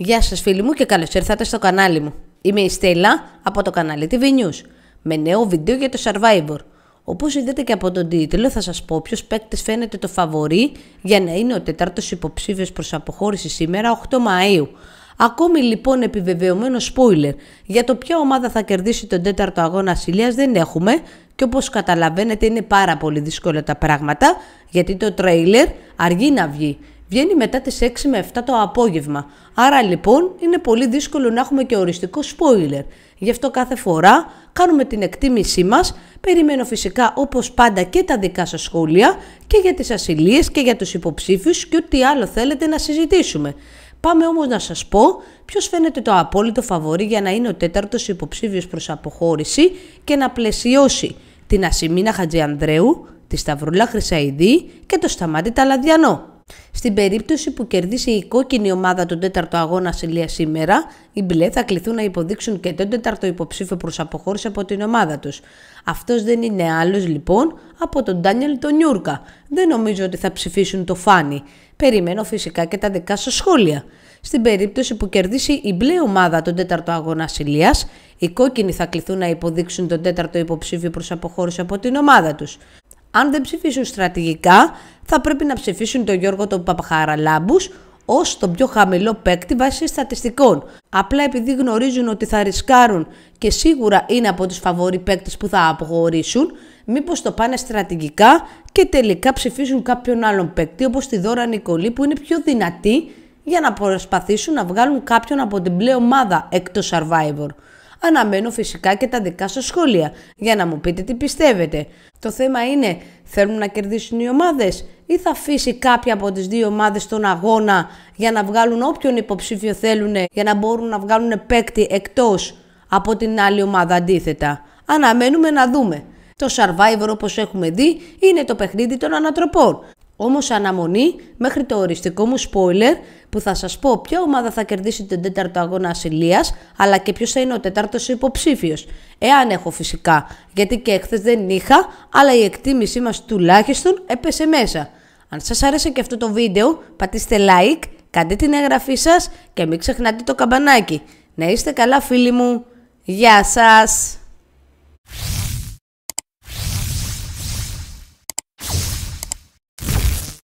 Γεια σας φίλοι μου και καλώς ήρθατε στο κανάλι μου. Είμαι η Στέλλα από το κανάλι TV News με νέο βίντεο για το Survivor. Όπως είδατε και από τον τίτλο θα σας πω ποιος παίκτης φαίνεται το φαβορή για να είναι ο τετάρτος υποψήφιος προς αποχώρηση σήμερα 8 Μαΐου. Ακόμη λοιπόν επιβεβαιωμένο spoiler για το ποια ομάδα θα κερδίσει τον τέταρτο αγώνα ασυλίας δεν έχουμε και όπως καταλαβαίνετε είναι πάρα πολύ δύσκολα τα πράγματα γιατί το τρέιλερ αργεί να βγει βγαίνει μετά τις 6 με 7 το απόγευμα. Άρα λοιπόν είναι πολύ δύσκολο να έχουμε και οριστικό spoiler. Γι' αυτό κάθε φορά κάνουμε την εκτίμησή μας, περιμένω φυσικά όπως πάντα και τα δικά σας σχόλια και για τις ασυλίες και για τους υποψήφιους και ό,τι άλλο θέλετε να συζητήσουμε. Πάμε όμως να σας πω ποιος φαίνεται το απόλυτο φαβορή για να είναι ο τέταρτος υποψήφιος προς αποχώρηση και να πλαισιώσει την Ασημίνα Χατζιανδρέου, τη Σταυρούλα Χρυσαϊδή και το Σταμάτη Ταλαδιανό. Στην περίπτωση που κερδίσει η κόκκινη ομάδα τον τέταρτο αγώνα Σιλία σήμερα, οι μπλε θα κληθούν να υποδείξουν και τον τέταρτο υποψήφιο προς αποχώρηση από την ομάδα τους. Αυτός δεν είναι άλλος λοιπόν από τον Ντάνιελ τον Νιούρκα. Δεν νομίζω ότι θα ψηφίσουν το Φάνη. Περιμένω φυσικά και τα δικά σας σχόλια. Στην περίπτωση που κερδίσει η μπλε ομάδα τον τέταρτο αγώνα Σιλία, οι κόκκινοι θα κληθούν να υποδείξουν τον τέταρτο υποψήφιο προς αποχώρηση από την ομάδα τους αν δεν ψηφίσουν στρατηγικά, θα πρέπει να ψηφίσουν τον Γιώργο τον Παπαχαραλάμπους ως τον πιο χαμηλό παίκτη βάσει στατιστικών. Απλά επειδή γνωρίζουν ότι θα ρισκάρουν και σίγουρα είναι από τους φαβοροί παίκτες που θα αποχωρήσουν, μήπως το πάνε στρατηγικά και τελικά ψηφίσουν κάποιον άλλον παίκτη όπως τη Δώρα Νικολή που είναι πιο δυνατή για να προσπαθήσουν να βγάλουν κάποιον από την πλέον ομάδα εκτός Survivor. Αναμένω φυσικά και τα δικά σας σχόλια για να μου πείτε τι πιστεύετε. Το θέμα είναι, θέλουν να κερδίσουν οι ομάδες ή θα αφήσει κάποια από τις δύο ομάδες τον αγώνα για να βγάλουν όποιον υποψήφιο θέλουν για να μπορούν να βγάλουν παίκτη εκτός από την άλλη ομάδα αντίθετα. Αναμένουμε να δούμε. Το Survivor όπως έχουμε δει είναι το παιχνίδι των ανατροπών. Όμως αναμονή μέχρι το οριστικό μου spoiler που θα σας πω ποια ομάδα θα κερδίσει τον τέταρτο αγώνα ασυλίας, αλλά και ποιος θα είναι ο τέταρτος υποψήφιος. Εάν έχω φυσικά, γιατί και χθε δεν είχα, αλλά η εκτίμησή μας τουλάχιστον έπεσε μέσα. Αν σας άρεσε και αυτό το βίντεο, πατήστε like, κάντε την εγγραφή σας και μην ξεχνάτε το καμπανάκι. Να είστε καλά φίλοι μου. Γεια σας!